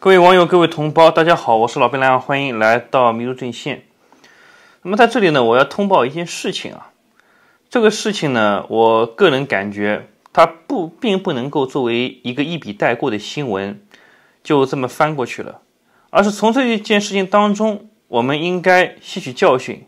各位网友，各位同胞，大家好，我是老来狼，欢迎来到麋鹿阵线。那么在这里呢，我要通报一件事情啊，这个事情呢，我个人感觉它不并不能够作为一个一笔带过的新闻，就这么翻过去了，而是从这一件事情当中，我们应该吸取教训，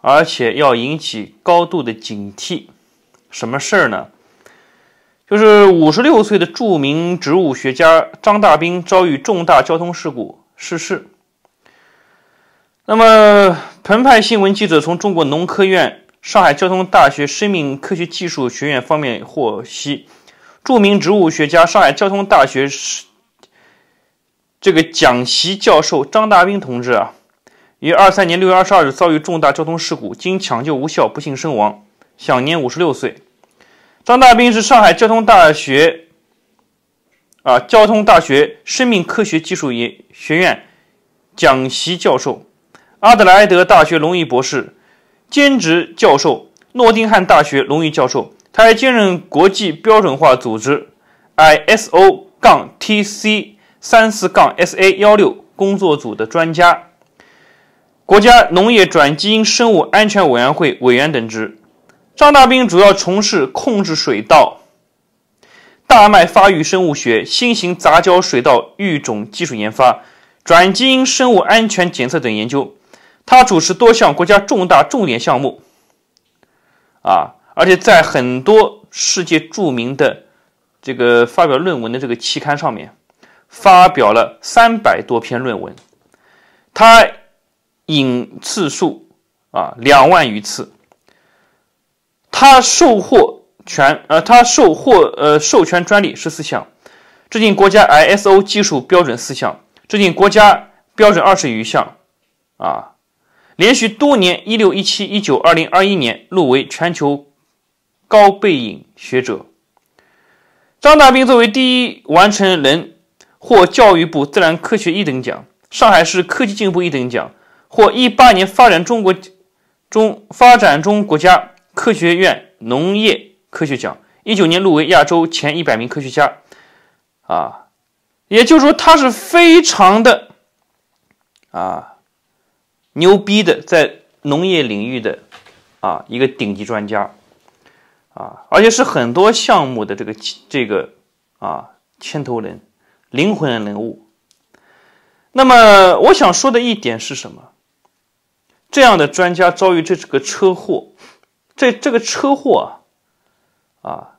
而且要引起高度的警惕。什么事儿呢？就是五十六岁的著名植物学家张大兵遭遇重大交通事故逝世。那么，澎湃新闻记者从中国农科院、上海交通大学生命科学技术学院方面获悉，著名植物学家、上海交通大学是这个蒋习教授张大兵同志啊，于二三年六月二十二日遭遇重大交通事故，经抢救无效不幸身亡，享年五十六岁。张大斌是上海交通大学啊，交通大学生命科学技术学学院讲席教授，阿德莱德大学荣誉博士，兼职教授，诺丁汉大学荣誉教授。他还兼任国际标准化组织 ISO 杠 TC 三四杠 SA 幺六工作组的专家，国家农业转基因生物安全委员会委员等职。张大兵主要从事控制水稻、大麦发育生物学、新型杂交水稻育种技术研发、转基因生物安全检测等研究。他主持多项国家重大重点项目，啊，而且在很多世界著名的这个发表论文的这个期刊上面发表了三百多篇论文，他引次数啊两万余次。他受获权，呃，他受获呃，授权专利十四项，制定国家 ISO 技术标准四项，制定国家标准二十余项，啊，连续多年一六一七一九二零二一年入围全球高背影学者。张大斌作为第一完成人获教育部自然科学一等奖、上海市科技进步一等奖，获一八年发展中国中发展中国家。科学院农业科学奖，一九年入围亚洲前一百名科学家，啊，也就是说，他是非常的，啊，牛逼的，在农业领域的，啊，一个顶级专家，啊，而且是很多项目的这个这个，啊，牵头人，灵魂人物。那么，我想说的一点是什么？这样的专家遭遇这个车祸。这这个车祸啊，啊，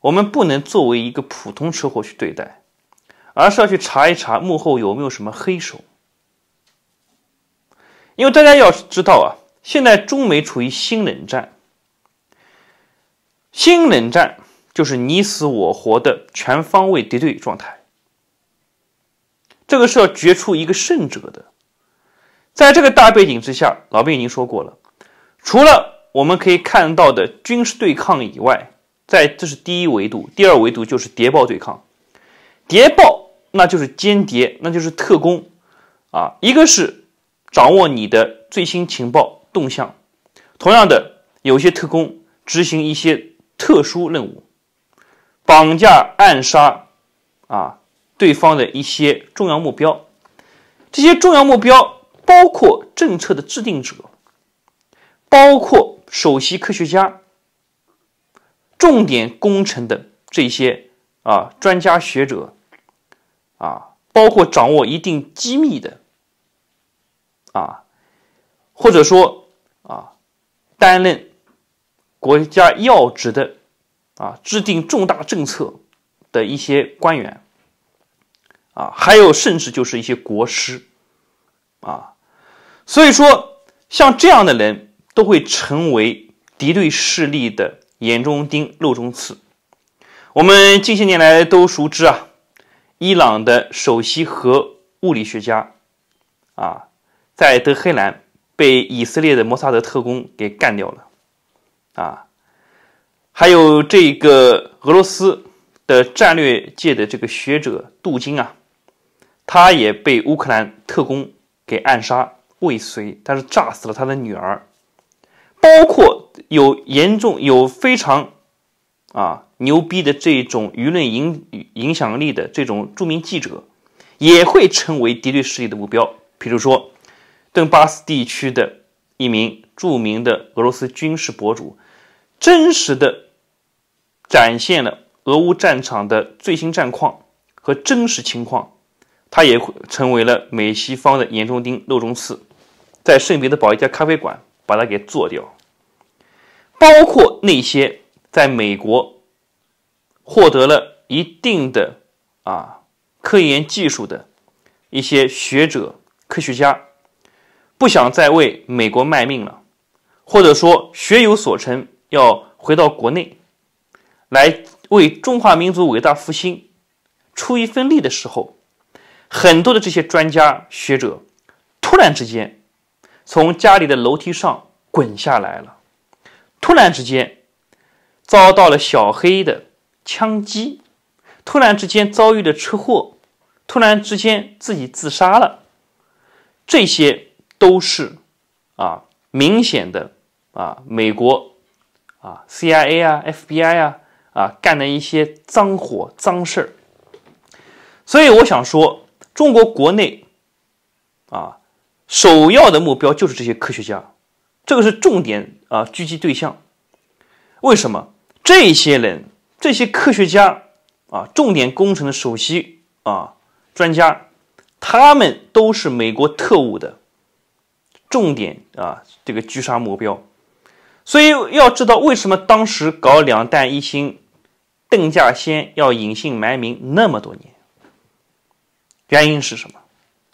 我们不能作为一个普通车祸去对待，而是要去查一查幕后有没有什么黑手。因为大家要知道啊，现在中美处于新冷战，新冷战就是你死我活的全方位敌对状态，这个是要决出一个胜者的。在这个大背景之下，老兵已经说过了，除了我们可以看到的军事对抗以外，在这是第一维度，第二维度就是谍报对抗。谍报那就是间谍，那就是特工啊。一个是掌握你的最新情报动向，同样的，有些特工执行一些特殊任务，绑架、暗杀啊，对方的一些重要目标。这些重要目标包括政策的制定者，包括。首席科学家、重点工程的这些啊专家学者，啊，包括掌握一定机密的啊，或者说啊担任国家要职的啊，制定重大政策的一些官员啊，还有甚至就是一些国师啊，所以说像这样的人。都会成为敌对势力的眼中钉、肉中刺。我们近些年来都熟知啊，伊朗的首席核物理学家啊，在德黑兰被以色列的摩萨德特工给干掉了啊。还有这个俄罗斯的战略界的这个学者杜金啊，他也被乌克兰特工给暗杀未遂，但是炸死了他的女儿。包括有严重有非常啊牛逼的这种舆论影影响力的这种著名记者，也会成为敌对势力的目标。比如说，顿巴斯地区的一名著名的俄罗斯军事博主，真实的展现了俄乌战场的最新战况和真实情况，他也会成为了美西方的眼中钉、肉中刺，在圣彼得堡一家咖啡馆把他给做掉。包括那些在美国获得了一定的啊科研技术的一些学者、科学家，不想再为美国卖命了，或者说学有所成要回到国内来为中华民族伟大复兴出一份力的时候，很多的这些专家学者突然之间从家里的楼梯上滚下来了。突然之间遭到了小黑的枪击，突然之间遭遇了车祸，突然之间自己自杀了，这些都是啊明显的啊美国啊 CIA 啊 FBI 啊啊干的一些脏活脏事儿。所以我想说，中国国内啊首要的目标就是这些科学家。这个是重点啊，狙击对象。为什么这些人、这些科学家啊，重点工程的首席啊专家，他们都是美国特务的重点啊这个狙杀目标。所以要知道为什么当时搞两弹一星，邓稼先要隐姓埋名那么多年，原因是什么？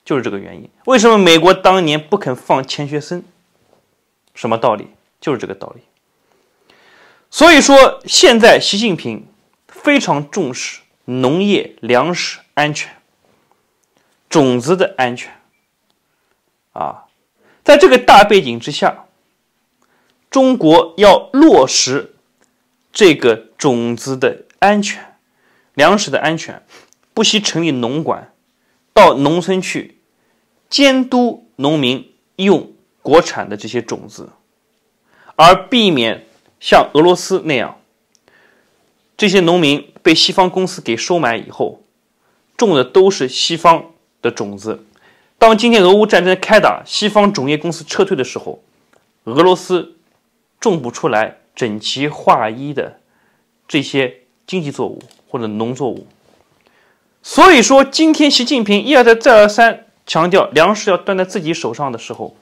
就是这个原因。为什么美国当年不肯放钱学森？什么道理？就是这个道理。所以说，现在习近平非常重视农业、粮食安全、种子的安全。啊，在这个大背景之下，中国要落实这个种子的安全、粮食的安全，不惜成立农管，到农村去监督农民用。国产的这些种子，而避免像俄罗斯那样，这些农民被西方公司给收买以后，种的都是西方的种子。当今天俄乌战争开打，西方种业公司撤退的时候，俄罗斯种不出来整齐划一的这些经济作物或者农作物。所以说，今天习近平一而再、再而三强调粮食要端在自己手上的时候。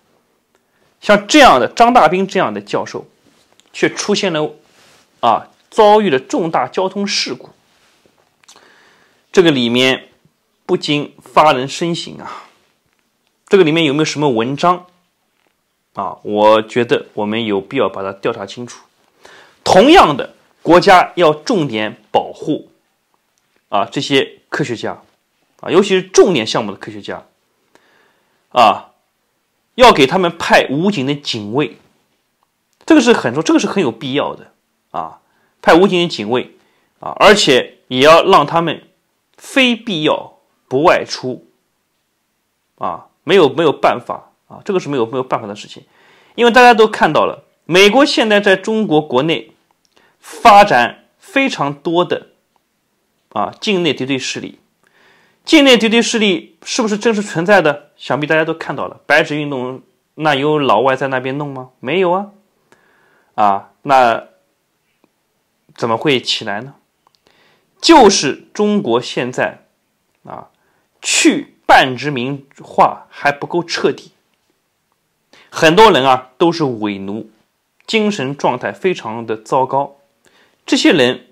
像这样的张大兵这样的教授，却出现了，啊，遭遇了重大交通事故。这个里面不禁发人深省啊。这个里面有没有什么文章？啊，我觉得我们有必要把它调查清楚。同样的，国家要重点保护，啊，这些科学家，啊，尤其是重点项目的科学家，啊。要给他们派武警的警卫，这个是很多，这个是很有必要的啊！派武警的警卫啊，而且也要让他们非必要不外出啊，没有没有办法啊，这个是没有没有办法的事情，因为大家都看到了，美国现在在中国国内发展非常多的啊境内敌对势力，境内敌对势力是不是真实存在的？想必大家都看到了，白纸运动那有老外在那边弄吗？没有啊，啊，那怎么会起来呢？就是中国现在啊，去半殖民化还不够彻底，很多人啊都是伪奴，精神状态非常的糟糕，这些人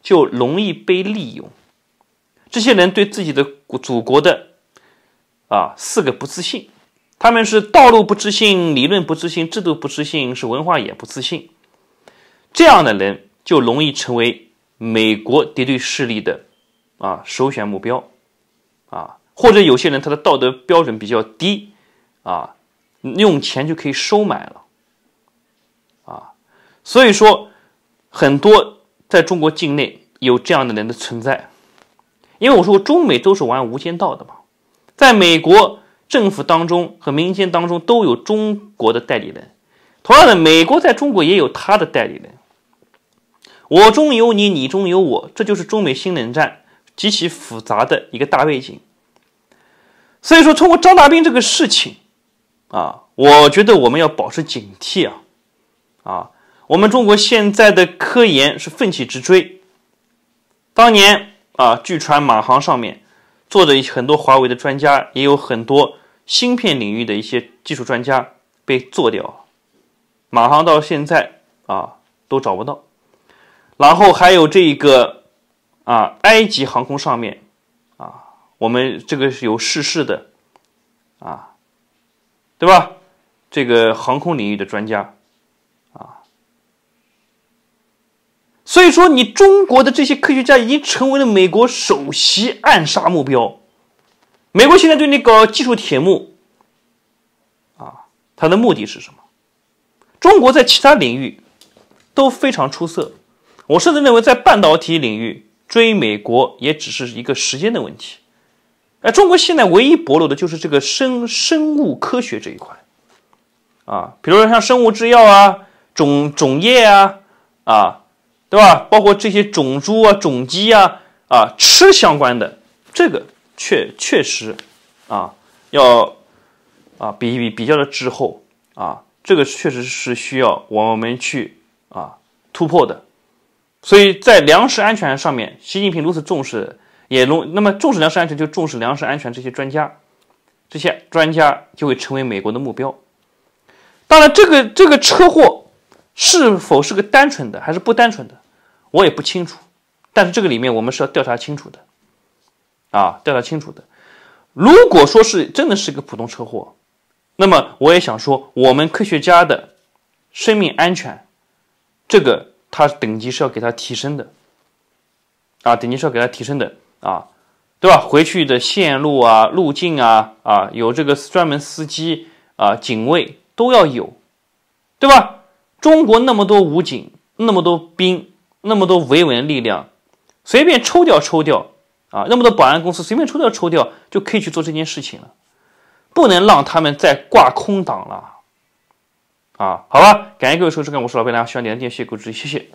就容易被利用，这些人对自己的祖国的。啊，四个不自信，他们是道路不自信、理论不自信、制度不自信，是文化也不自信。这样的人就容易成为美国敌对势力的啊首选目标，啊，或者有些人他的道德标准比较低，啊，用钱就可以收买了，啊，所以说很多在中国境内有这样的人的存在，因为我说中美都是玩无间道的嘛。在美国政府当中和民间当中都有中国的代理人，同样的，美国在中国也有他的代理人。我中有你，你中有我，这就是中美新冷战极其复杂的一个大背景。所以说，通过张大斌这个事情啊，我觉得我们要保持警惕啊啊，我们中国现在的科研是奋起直追，当年啊，据传马航上面。做的很多华为的专家，也有很多芯片领域的一些技术专家被做掉，马航到现在啊都找不到。然后还有这个啊，埃及航空上面啊，我们这个是有逝世的啊，对吧？这个航空领域的专家。所以说，你中国的这些科学家已经成为了美国首席暗杀目标。美国现在对你搞技术铁幕，啊，它的目的是什么？中国在其他领域都非常出色，我甚至认为在半导体领域追美国也只是一个时间的问题。而中国现在唯一薄弱的就是这个生生物科学这一块，啊，比如说像生物制药啊、种种业啊，啊。对吧？包括这些种猪啊、种鸡呀，啊，吃相关的这个确确实啊，要啊比比比较的滞后啊，这个确实是需要我们去啊突破的。所以在粮食安全上面，习近平如此重视，也浓那么重视粮食安全，就重视粮食安全这些专家，这些专家就会成为美国的目标。当然，这个这个车祸是否是个单纯的，还是不单纯的？我也不清楚，但是这个里面我们是要调查清楚的，啊，调查清楚的。如果说是真的是一个普通车祸，那么我也想说，我们科学家的生命安全，这个它等级是要给它提升的，啊，等级是要给他提升的，啊，对吧？回去的线路啊、路径啊，啊，有这个专门司机啊、警卫都要有，对吧？中国那么多武警，那么多兵。那么多维稳力量，随便抽调抽调啊！那么多保安公司随便抽调抽调就可以去做这件事情了，不能让他们再挂空挡了啊！好吧，感谢各位收看，我是老白，大家喜欢点赞、订阅、关注，谢谢。